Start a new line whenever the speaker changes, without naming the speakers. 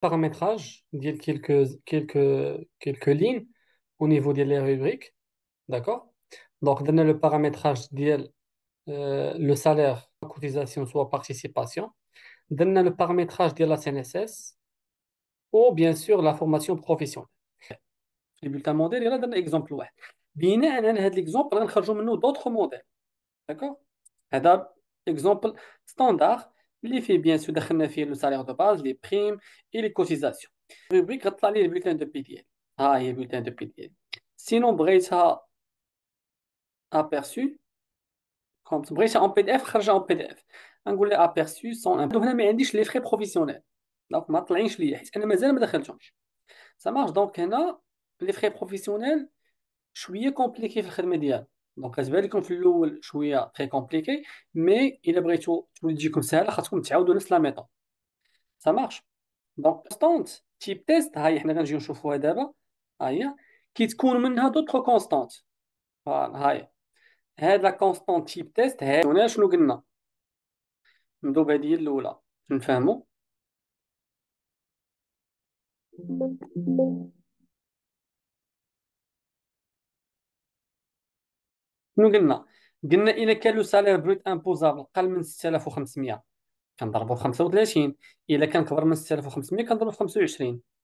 paramétrage ديال quelques quelques quelques lignes au niveau des la rubriques d'accord donc donner le paramétrage ديال euh, le salaire cotisation soit participation donner le paramétrage de la CNSS ou bien sûr la formation professionnelle modèle, modèles a donné un exemple واحد بناء على هذا va غنخرجوا d'autres modèles. D'accord D'accord هذا exemple standard fait bien sûr, d'achnafir le salaire de base, les primes et les cotisations. Rubrique, gâte les bulletin de PDF. Ah, les bulletin de PDF. Sinon, Brecha aperçu. Brecha en PDF, Raja en PDF. Un goulet aperçu sans un. Donc, on a les frais professionnels. Donc, maintenant, je lis. a un mazel, mais il Ça marche donc, les frais professionnels. je suis compliqué, frère médias. دونك كتبان لكم في الاول شويه تري كومبليكي مي الا بغيتو تولي تجيكم ساهله خاصكم تعاودوا نفس لا ميثود سا مارش دونك كونستانت تيب تيست هاي حنا غنجيو نشوفوها دابا ها هي كيتكون منها دوطخ كونستانت هاي هاد لا كونستانت تيب تيست هاي شنو قلنا نبداو بهادي الاولى نفهمو شنو قلنا قلنا الا كان لو سالير بروت امبوزابل قل من 6500 كنضربو في 35 الا كان كبر من 6500 كنضربو في 25